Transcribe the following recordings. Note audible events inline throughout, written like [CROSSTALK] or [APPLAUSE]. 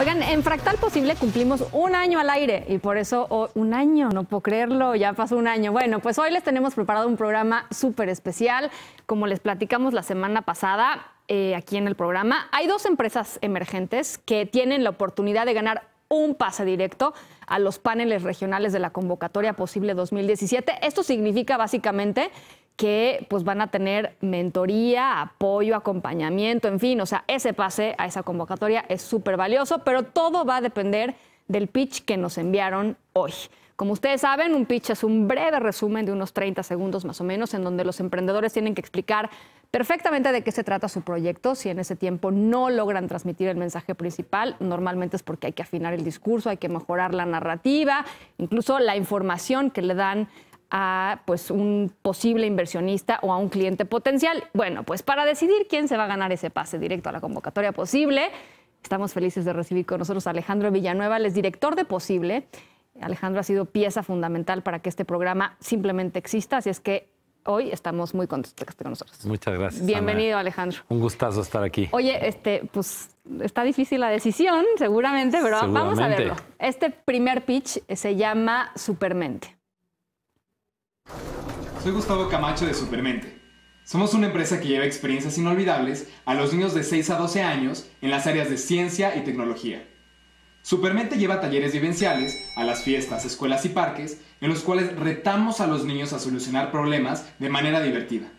Oigan, en Fractal Posible cumplimos un año al aire y por eso un año, no puedo creerlo, ya pasó un año. Bueno, pues hoy les tenemos preparado un programa súper especial. Como les platicamos la semana pasada eh, aquí en el programa, hay dos empresas emergentes que tienen la oportunidad de ganar un pase directo a los paneles regionales de la convocatoria posible 2017. Esto significa básicamente que pues van a tener mentoría, apoyo, acompañamiento, en fin, o sea, ese pase a esa convocatoria es súper valioso, pero todo va a depender del pitch que nos enviaron hoy. Como ustedes saben, un pitch es un breve resumen de unos 30 segundos más o menos, en donde los emprendedores tienen que explicar perfectamente de qué se trata su proyecto. Si en ese tiempo no logran transmitir el mensaje principal, normalmente es porque hay que afinar el discurso, hay que mejorar la narrativa, incluso la información que le dan a pues, un posible inversionista o a un cliente potencial. Bueno, pues para decidir quién se va a ganar ese pase directo a la convocatoria posible, estamos felices de recibir con nosotros a Alejandro Villanueva, el es director de Posible. Alejandro ha sido pieza fundamental para que este programa simplemente exista, así es que hoy estamos muy contentos de que esté con nosotros. Muchas gracias. Bienvenido, Alejandro. Un gustazo estar aquí. Oye, este, pues está difícil la decisión, seguramente, pero vamos a verlo. Este primer pitch se llama Supermente. Soy Gustavo Camacho de Supermente. Somos una empresa que lleva experiencias inolvidables a los niños de 6 a 12 años en las áreas de ciencia y tecnología. Supermente lleva talleres vivenciales a las fiestas, escuelas y parques, en los cuales retamos a los niños a solucionar problemas de manera divertida.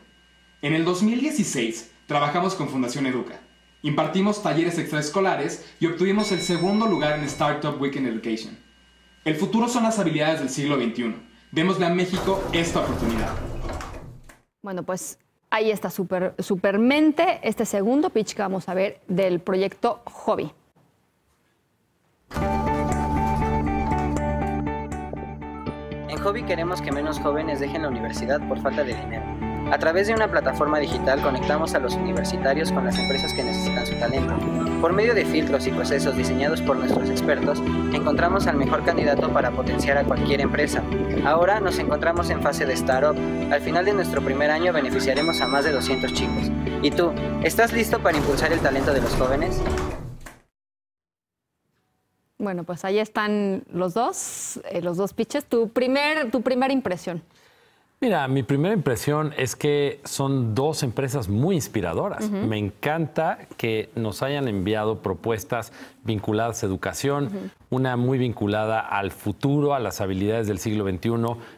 En el 2016 trabajamos con Fundación Educa. Impartimos talleres extraescolares y obtuvimos el segundo lugar en Startup Weekend Education. El futuro son las habilidades del siglo XXI Démosle a México esta oportunidad. Bueno, pues ahí está super, Supermente, este segundo pitch que vamos a ver del proyecto Hobby. En Hobby queremos que menos jóvenes dejen la universidad por falta de dinero a través de una plataforma digital conectamos a los universitarios con las empresas que necesitan su talento. Por medio de filtros y procesos diseñados por nuestros expertos, encontramos al mejor candidato para potenciar a cualquier empresa. Ahora nos encontramos en fase de startup. Al final de nuestro primer año beneficiaremos a más de 200 chicos. ¿Y tú, estás listo para impulsar el talento de los jóvenes? Bueno, pues ahí están los dos, eh, los dos pitches. Tu, primer, tu primera impresión. Mira, mi primera impresión es que son dos empresas muy inspiradoras. Me encanta que nos hayan enviado propuestas vinculadas a educación, una muy vinculada al futuro, a las habilidades del siglo XXI,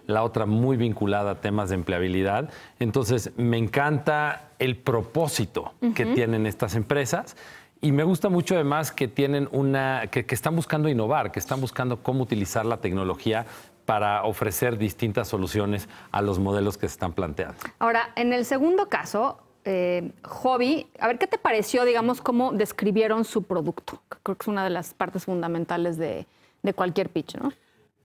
la otra muy vinculada a temas de empleabilidad. Entonces, me encanta el propósito que tienen estas empresas. Y me gusta mucho además que tienen una, que, están buscando innovar, que están buscando cómo utilizar la tecnología para ofrecer distintas soluciones a los modelos que se están planteando. Ahora, en el segundo caso, eh, hobby, a ver, ¿qué te pareció, digamos, cómo describieron su producto? Creo que es una de las partes fundamentales de, cualquier pitch, ¿no?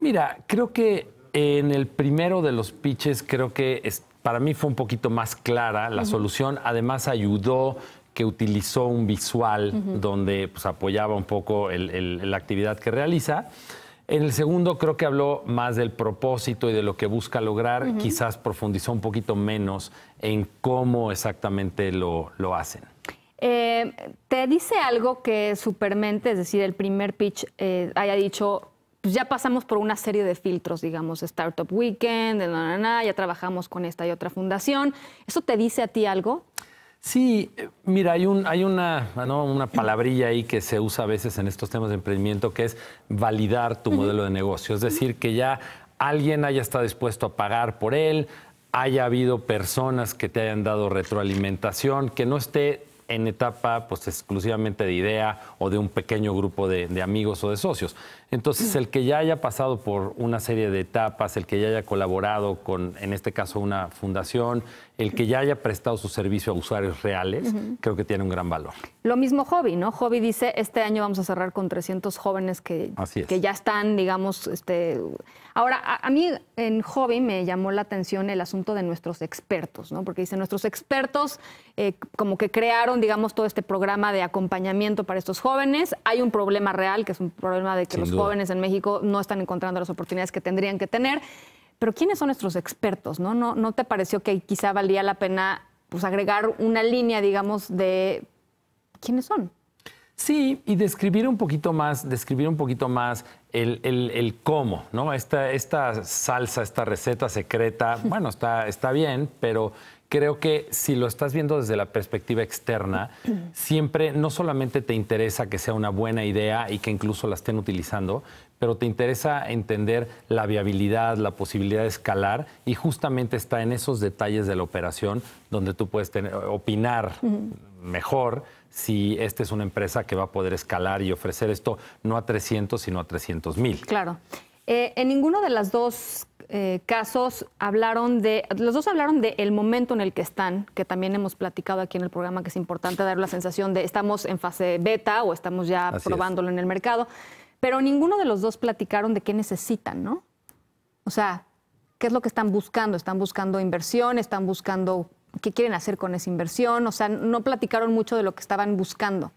Mira, creo que en el primero de los pitches, creo que es, para mí fue un poquito más clara la solución, además ayudó que utilizó un visual donde pues, apoyaba un poco la actividad que realiza. En el segundo creo que habló más del propósito y de lo que busca lograr, quizás profundizó un poquito menos en cómo exactamente lo, hacen. Eh, ¿Te dice algo que Supermente, es decir, el primer pitch, eh, haya dicho, pues ya pasamos por una serie de filtros, digamos, Startup Weekend, ya trabajamos con esta y otra fundación? ¿Eso te dice a ti algo? Sí, eh, mira, hay, un, hay una, ah, una palabrilla ahí que se usa a veces en estos temas de emprendimiento que es validar tu modelo de negocio. Es decir, que ya alguien haya estado dispuesto a pagar por él, haya habido personas que te hayan dado retroalimentación, que no esté en etapa pues exclusivamente de idea o de un pequeño grupo de, amigos o de socios. Entonces, el que ya haya pasado por una serie de etapas, el que ya haya colaborado con, en este caso, una fundación, el que ya haya prestado su servicio a usuarios reales, creo que tiene un gran valor. Lo mismo Hobby, ¿no? Hobby dice, este año vamos a cerrar con 300 jóvenes que, que ya están, digamos, este... Ahora, a, mí en Hobby me llamó la atención el asunto de nuestros expertos, ¿no? Porque dice, nuestros expertos eh, como que crearon, digamos, todo este programa de acompañamiento para estos jóvenes. Hay un problema real, que es un problema de que los jóvenes en México no están encontrando las oportunidades que tendrían que tener pero ¿quiénes son nuestros expertos? ¿No, no, no te pareció que quizá valía la pena pues, agregar una línea, digamos, de quiénes son? Sí, y describir un poquito más, describir un poquito más el, cómo, ¿no? Esta, esta, salsa, esta receta secreta, [LAUGHS] bueno, está, está bien, pero creo que si lo estás viendo desde la perspectiva externa, [CLEARS THROAT] siempre no solamente te interesa que sea una buena idea y que incluso la estén utilizando, pero te interesa entender la viabilidad, la posibilidad de escalar y justamente está en esos detalles de la operación donde tú puedes opinar mejor si esta es una empresa que va a poder escalar y ofrecer esto no a 300, sino a 300 mil. Claro. Eh, en ninguno de los dos eh, casos hablaron de, los dos hablaron del momento en el que están, que también hemos platicado aquí en el programa, que es importante dar la sensación de estamos en fase beta o estamos ya probándolo en el mercado, pero ninguno de los dos platicaron de qué necesitan, ¿no? O sea, ¿qué es lo que están buscando? ¿Están buscando inversión? ¿Están buscando qué quieren hacer con esa inversión? O sea, no platicaron mucho de lo que estaban buscando.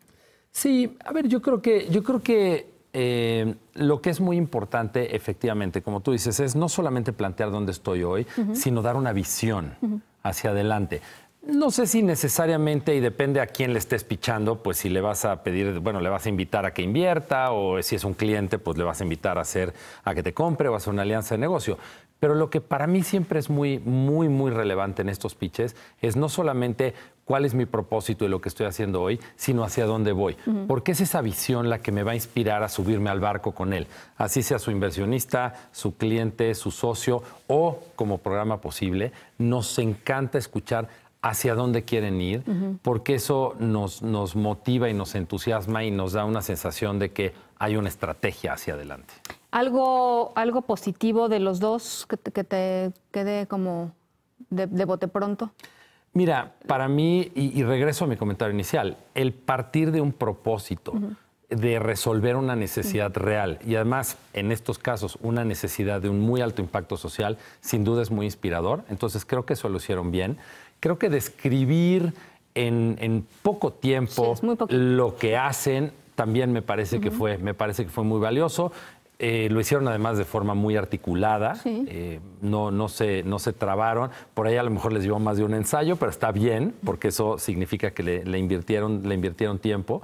Sí, a ver, yo creo que, yo creo que eh, lo que es muy importante, efectivamente, como tú dices, es no solamente plantear dónde estoy hoy, sino dar una visión hacia adelante. No sé si necesariamente, y depende a quién le estés pichando, pues si le vas a pedir, bueno, le vas a invitar a que invierta, o si es un cliente, pues le vas a invitar a hacer, a que te compre o a hacer una alianza de negocio. Pero lo que para mí siempre es muy, muy, muy relevante en estos pitches es no solamente cuál es mi propósito y lo que estoy haciendo hoy, sino hacia dónde voy. Porque es esa visión la que me va a inspirar a subirme al barco con él. Así sea su inversionista, su cliente, su socio o como programa posible, nos encanta escuchar hacia dónde quieren ir, porque eso nos, nos motiva y nos entusiasma y nos da una sensación de que hay una estrategia hacia adelante. ¿Algo, algo positivo de los dos que te, quede como de, bote pronto? Mira, para mí, y, regreso a mi comentario inicial, el partir de un propósito, de resolver una necesidad real, y además, en estos casos, una necesidad de un muy alto impacto social, sin duda es muy inspirador. Entonces, creo que eso lo hicieron bien. Creo que describir en, poco tiempo lo que hacen también me parece que fue me parece que fue muy valioso eh, lo hicieron además de forma muy articulada, eh, no, no, se, no se trabaron, por ahí a lo mejor les llevó más de un ensayo, pero está bien, porque eso significa que le invirtieron, le invirtieron tiempo.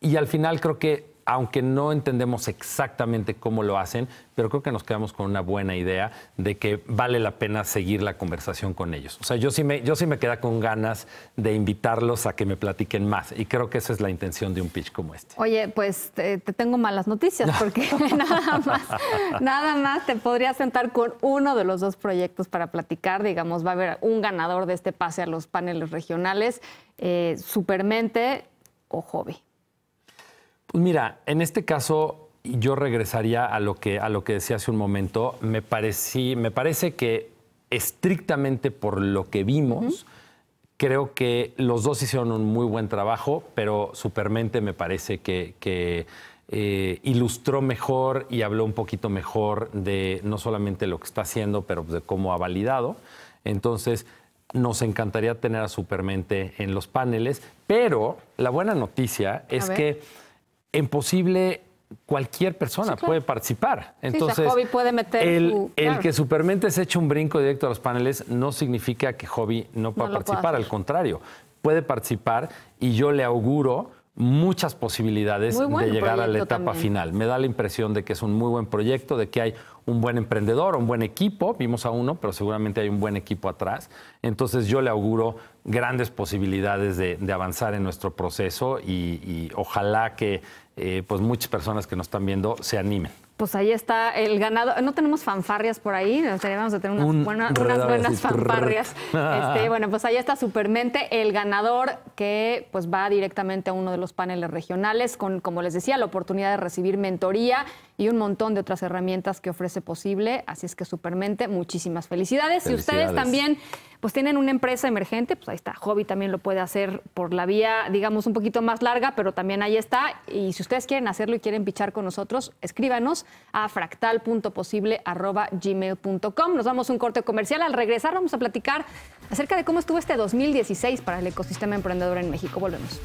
Y al final creo que aunque no entendemos exactamente cómo lo hacen, pero creo que nos quedamos con una buena idea de que vale la pena seguir la conversación con ellos. O sea, yo sí me, yo sí me queda con ganas de invitarlos a que me platiquen más y creo que esa es la intención de un pitch como este. Oye, pues te, tengo malas noticias [LAUGHS] porque [LAUGHS] nada más, nada más te podría sentar con uno de los dos proyectos para platicar. Digamos, va a haber un ganador de este pase a los paneles regionales, eh, Supermente o Hobby. Pues mira, en este caso yo regresaría a lo que, a lo que decía hace un momento. Me, parecí, me parece que estrictamente por lo que vimos, creo que los dos hicieron un muy buen trabajo, pero Supermente me parece que, eh, ilustró mejor y habló un poquito mejor de no solamente lo que está haciendo, pero de cómo ha validado. Entonces, nos encantaría tener a Supermente en los paneles, pero la buena noticia es que en posible cualquier persona puede participar. Entonces, el, que Supermente se eche un brinco directo a los paneles no significa que Hobby no pueda participar, al contrario, puede participar y yo le auguro muchas posibilidades de llegar a la etapa final. Me da la impresión de que es un muy buen proyecto, de que hay un buen emprendedor, un buen equipo, vimos a uno, pero seguramente hay un buen equipo atrás. Entonces yo le auguro grandes posibilidades de, avanzar en nuestro proceso y, ojalá que eh, pues muchas personas que nos están viendo se animen. Pues ahí está el ganador. No tenemos fanfarrias por ahí, Vamos a tener unas, buenas fanfarrias. [LAUGHS] Este, bueno, pues ahí está Supermente, el ganador que pues va directamente a uno de los paneles regionales con, como les decía, la oportunidad de recibir mentoría y un montón de otras herramientas que ofrece posible. Así es que Supermente, muchísimas felicidades. Y ustedes también pues tienen una empresa emergente, pues ahí está. Hobby también lo puede hacer por la vía, digamos, un poquito más larga, pero también ahí está. Y si ustedes quieren hacerlo y quieren pichar con nosotros, escríbanos a fractal.posible.gmail.com. Nos damos un corte comercial. Al regresar vamos a platicar acerca de cómo estuvo este 2016 para el ecosistema emprendedor en México. Volvemos.